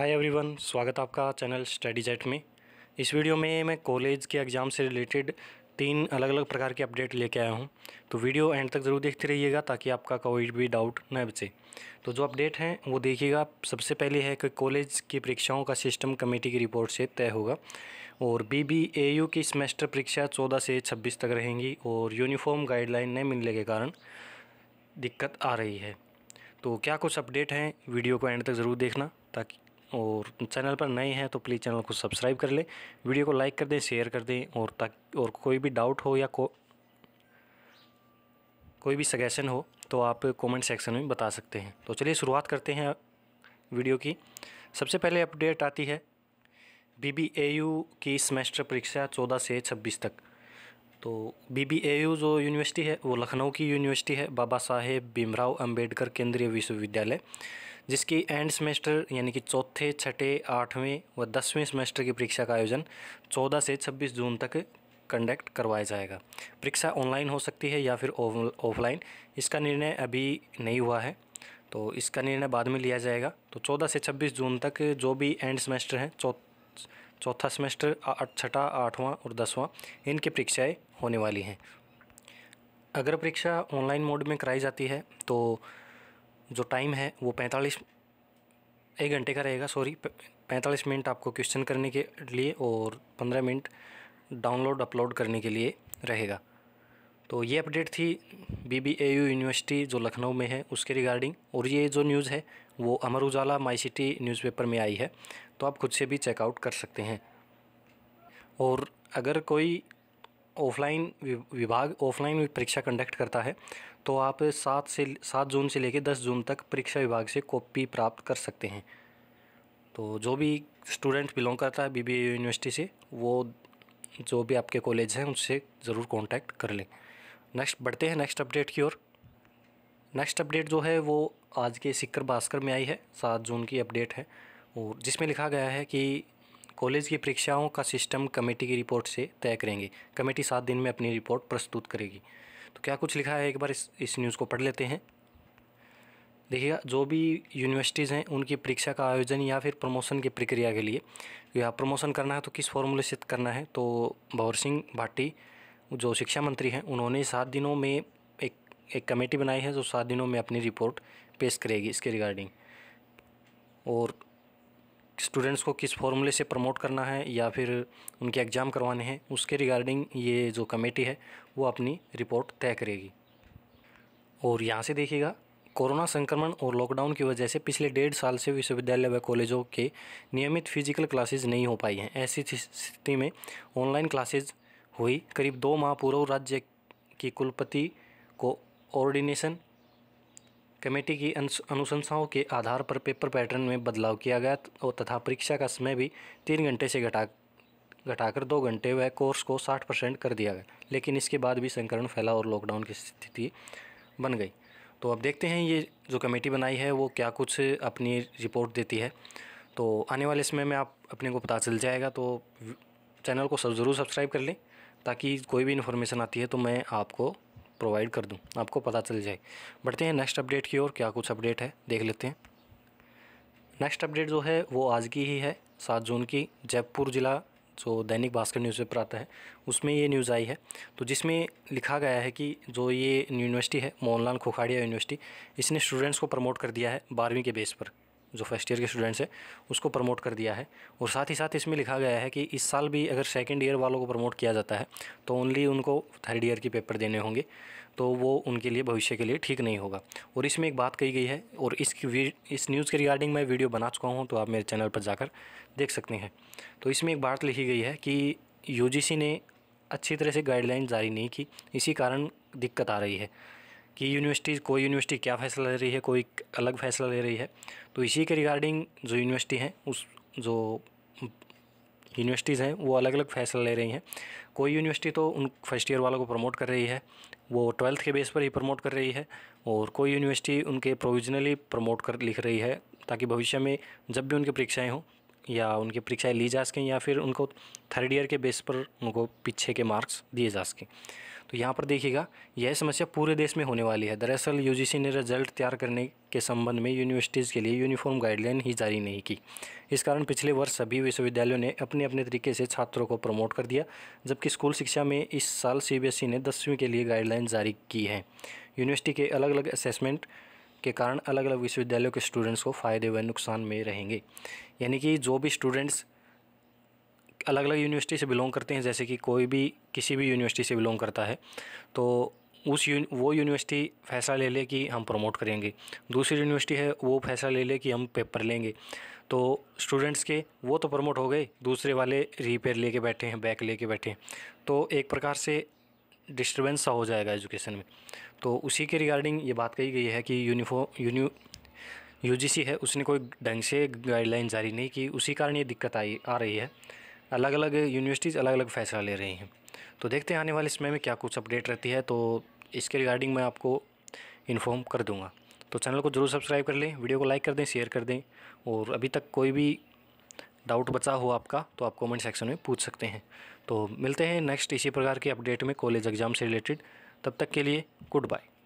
hi everyone स्वागत आपका channel study jet में इस वीडियो में मैं कॉलेज के एग्ज़ाम से रिलेटेड तीन अलग अलग प्रकार के अपडेट लेके आया हूँ तो वीडियो एंड तक ज़रूर देखते रहिएगा ताकि आपका कोई भी डाउट न बचे तो जो अपडेट हैं वो देखिएगा सबसे पहले है कि कॉलेज की परीक्षाओं का सिस्टम कमेटी की रिपोर्ट से तय होगा और बी बी ए यू की सेमेस्टर परीक्षा चौदह से छब्बीस तक रहेंगी और यूनिफॉर्म गाइडलाइन नहीं मिलने के कारण दिक्कत आ रही है तो क्या कुछ अपडेट हैं वीडियो को एंड तक ज़रूर देखना ताकि और चैनल पर नए हैं तो प्लीज़ चैनल को सब्सक्राइब कर ले वीडियो को लाइक कर दें शेयर कर दें और तक और कोई भी डाउट हो या को कोई भी सजेशन हो तो आप कमेंट सेक्शन में बता सकते हैं तो चलिए शुरुआत करते हैं वीडियो की सबसे पहले अपडेट आती है बी बी की सेमेस्टर परीक्षा चौदह से छब्बीस तक तो बी बी जो यूनिवर्सिटी है वो लखनऊ की यूनिवर्सिटी है बाबा साहेब भीमराव अम्बेडकर केंद्रीय विश्वविद्यालय जिसकी एंड सेमेस्टर यानी कि चौथे छठे आठवें व दसवें सेमेस्टर की परीक्षा का आयोजन 14 से 26 जून तक कंडक्ट करवाया जाएगा परीक्षा ऑनलाइन हो सकती है या फिर ऑफलाइन इसका निर्णय अभी नहीं हुआ है तो इसका निर्णय बाद में लिया जाएगा तो 14 से 26 जून तक जो भी एंड सेमेस्टर हैं चौथा सेमेस्टर छठा आठवां और दसवां इनकी परीक्षाएं होने वाली हैं अगर परीक्षा ऑनलाइन मोड में कराई जाती है तो जो टाइम है वो पैंतालीस एक घंटे का रहेगा सॉरी पैंतालीस मिनट आपको क्वेश्चन करने के लिए और पंद्रह मिनट डाउनलोड अपलोड करने के लिए रहेगा तो ये अपडेट थी बी बी यूनिवर्सिटी जो लखनऊ में है उसके रिगार्डिंग और ये जो न्यूज़ है वो अमर उजाला माई सिटी न्यूज़पेपर में आई है तो आप खुद से भी चेकआउट कर सकते हैं और अगर कोई ऑफलाइन विभाग ऑफलाइन परीक्षा कंडक्ट करता है तो आप सात से सात जून से लेकर दस जून तक परीक्षा विभाग से कॉपी प्राप्त कर सकते हैं तो जो भी स्टूडेंट बिलोंग करता है बीबीए यूनिवर्सिटी से वो जो भी आपके कॉलेज हैं उनसे ज़रूर कांटेक्ट कर लें नेक्स्ट बढ़ते हैं नेक्स्ट अपडेट की ओर नेक्स्ट अपडेट जो है वो आज के सिक्कर भास्कर में आई है सात जून की अपडेट है और जिसमें लिखा गया है कि कॉलेज की परीक्षाओं का सिस्टम कमेटी की रिपोर्ट से तय करेंगे कमेटी सात दिन में अपनी रिपोर्ट प्रस्तुत करेगी तो क्या कुछ लिखा है एक बार इस इस न्यूज़ को पढ़ लेते हैं देखिए जो भी यूनिवर्सिटीज़ हैं उनकी परीक्षा का आयोजन या फिर प्रमोशन की प्रक्रिया के लिए या प्रमोशन करना है तो किस फॉर्मूले से करना है तो भंवर सिंह भाटी जो शिक्षा मंत्री हैं उन्होंने सात दिनों में एक एक कमेटी बनाई है जो सात दिनों में अपनी रिपोर्ट पेश करेगी इसके रिगार्डिंग और स्टूडेंट्स को किस फॉर्मूले से प्रमोट करना है या फिर उनके एग्ज़ाम करवाने हैं उसके रिगार्डिंग ये जो कमेटी है वो अपनी रिपोर्ट तय करेगी और यहाँ से देखिएगा कोरोना संक्रमण और लॉकडाउन की वजह से पिछले डेढ़ साल से विश्वविद्यालय व कॉलेजों के नियमित फिजिकल क्लासेज नहीं हो पाई हैं ऐसी स्थिति में ऑनलाइन क्लासेज हुई करीब दो माह पूर्व राज्य की कुलपति को ऑर्डिनेशन कमेटी की अनुशंसाओं के आधार पर पेपर पैटर्न में बदलाव किया गया और तो तथा परीक्षा का समय भी तीन घंटे से घटा घटाकर दो घंटे वह कोर्स को साठ परसेंट कर दिया गया लेकिन इसके बाद भी संक्रमण फैला और लॉकडाउन की स्थिति बन गई तो अब देखते हैं ये जो कमेटी बनाई है वो क्या कुछ अपनी रिपोर्ट देती है तो आने वाले समय में आप अपने को पता चल जाएगा तो चैनल को सब ज़रूर सब्सक्राइब कर लें ताकि कोई भी इन्फॉर्मेशन आती है तो मैं आपको प्रोवाइड कर दूँ आपको पता चल जाए बढ़ते हैं नेक्स्ट अपडेट की ओर क्या कुछ अपडेट है देख लेते हैं नेक्स्ट अपडेट जो है वो आज की ही है सात जून की जयपुर ज़िला जो दैनिक भास्कर न्यूज़पेपर आता है उसमें ये न्यूज़ आई है तो जिसमें लिखा गया है कि जो ये यूनिवर्सिटी है मोहनलाल खुखाड़िया यूनिवर्सिटी इसने स्टूडेंट्स को प्रमोट कर दिया है बारहवीं के बेस पर जो फर्स्ट ईयर के स्टूडेंट्स हैं उसको प्रमोट कर दिया है और साथ ही साथ इसमें लिखा गया है कि इस साल भी अगर सेकेंड ईयर वालों को प्रमोट किया जाता है तो ओनली उनको थर्ड ईयर के पेपर देने होंगे तो वो उनके लिए भविष्य के लिए ठीक नहीं होगा और इसमें एक बात कही गई है और इसकी इस न्यूज़ के रिगार्डिंग मैं वीडियो बना चुका हूँ तो आप मेरे चैनल पर जाकर देख सकते हैं तो इसमें एक बात लिखी गई है कि यू ने अच्छी तरह से गाइडलाइन जारी नहीं की इसी कारण दिक्कत आ रही है कि यूनिवर्सिटी कोई यूनिवर्सिटी क्या फैसला ले रही है कोई अलग फैसला ले रही है तो इसी के रिगार्डिंग जो यूनिवर्सिटी हैं उस जो यूनिवर्सिटीज़ हैं वो अलग अलग फैसला ले रही हैं कोई यूनिवर्सिटी तो उन फर्स्ट ईयर वालों को प्रमोट कर रही है वो ट्वेल्थ के बेस पर ही प्रमोट कर रही है और कोई यूनिवर्सिटी उनके प्रोविजनली प्रमोट कर लिख रही है ताकि भविष्य में जब भी उनकी परीक्षाएँ हों या उनकी परीक्षाएँ ली जा सकें या फिर उनको थर्ड ईयर के बेस पर उनको पीछे के मार्क्स दिए जा सकें तो यहाँ पर देखिएगा यह समस्या पूरे देश में होने वाली है दरअसल यूजीसी ने रिजल्ट तैयार करने के संबंध में यूनिवर्सिटीज़ के लिए यूनिफॉर्म गाइडलाइन ही जारी नहीं की इस कारण पिछले वर्ष सभी विश्वविद्यालयों ने अपने अपने तरीके से छात्रों को प्रमोट कर दिया जबकि स्कूल शिक्षा में इस साल सी e ने दसवीं के लिए गाइडलाइन जारी की है यूनिवर्सिटी के अलग अलग असेसमेंट के कारण अलग अलग विश्वविद्यालयों के स्टूडेंट्स को फ़ायदे व नुकसान में रहेंगे यानी कि जो भी स्टूडेंट्स अलग अलग यूनिवर्सिटी से बिलोंग करते हैं जैसे कि कोई भी किसी भी यूनिवर्सिटी से बिलोंग करता है तो उस यू, वो यूनिवर्सिटी फैसला ले ले कि हम प्रमोट करेंगे दूसरी यूनिवर्सिटी है वो फैसला ले ले कि हम पेपर लेंगे तो स्टूडेंट्स के वो तो प्रमोट हो गए दूसरे वाले रिपेयर लेके बैठे हैं बैक लेके बैठे हैं तो एक प्रकार से डिस्टर्बेंस सा हो जाएगा एजुकेशन में तो उसी के रिगार्डिंग ये बात कही गई है कि यूनिफॉर्म यूनि यू है उसने कोई ढंग से गाइडलाइन जारी नहीं की उसी कारण ये दिक्कत आई आ रही है अलग अलग यूनिवर्सिटीज़ अलग अलग फैसला ले रही हैं तो देखते हैं आने वाले समय में क्या कुछ अपडेट रहती है तो इसके रिगार्डिंग मैं आपको इन्फॉर्म कर दूँगा तो चैनल को जरूर सब्सक्राइब कर लें वीडियो को लाइक कर दें शेयर कर दें और अभी तक कोई भी डाउट बचा हो आपका तो आप कमेंट सेक्शन में पूछ सकते हैं तो मिलते हैं नेक्स्ट इसी प्रकार के अपडेट में कॉलेज एग्ज़ाम से रिलेटेड तब तक के लिए गुड बाय